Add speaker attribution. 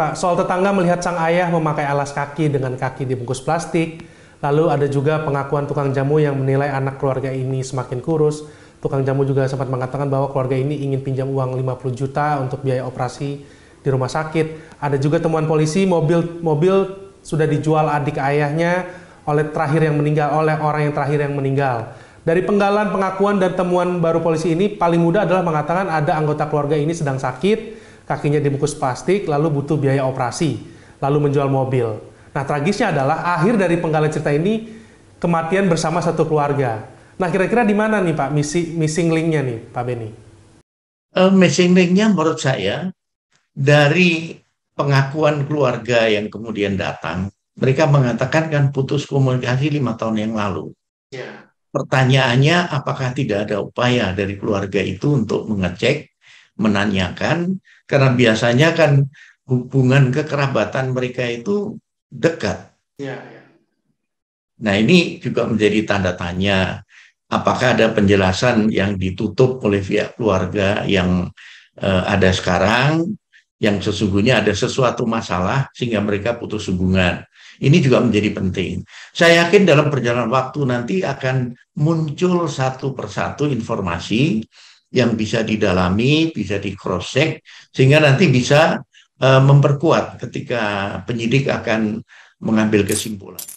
Speaker 1: Pak, soal tetangga melihat sang ayah memakai alas kaki dengan kaki dibungkus plastik, lalu ada juga pengakuan tukang jamu yang menilai anak keluarga ini semakin kurus. Tukang jamu juga sempat mengatakan bahwa keluarga ini ingin pinjam uang 50 juta untuk biaya operasi di rumah sakit. Ada juga temuan polisi mobil mobil sudah dijual adik ayahnya oleh terakhir yang meninggal oleh orang yang terakhir yang meninggal. Dari penggalan pengakuan dan temuan baru polisi ini paling mudah adalah mengatakan ada anggota keluarga ini sedang sakit kakinya dibungkus plastik, lalu butuh biaya operasi, lalu menjual mobil. Nah, tragisnya adalah akhir dari penggalan cerita ini kematian bersama satu keluarga. Nah, kira-kira di mana nih Pak misi missing nya nih Pak
Speaker 2: Benny? Uh, eh, missing nya menurut saya dari pengakuan keluarga yang kemudian datang, mereka mengatakan kan putus komunikasi lima tahun yang lalu. Yeah. Pertanyaannya, apakah tidak ada upaya dari keluarga itu untuk mengecek menanyakan karena biasanya kan hubungan kekerabatan mereka itu dekat. Ya, ya. Nah ini juga menjadi tanda tanya apakah ada penjelasan yang ditutup oleh pihak keluarga yang eh, ada sekarang yang sesungguhnya ada sesuatu masalah sehingga mereka putus hubungan. Ini juga menjadi penting. Saya yakin dalam perjalanan waktu nanti akan muncul satu persatu informasi yang bisa didalami, bisa di cross check sehingga nanti bisa uh, memperkuat ketika penyidik akan mengambil kesimpulan.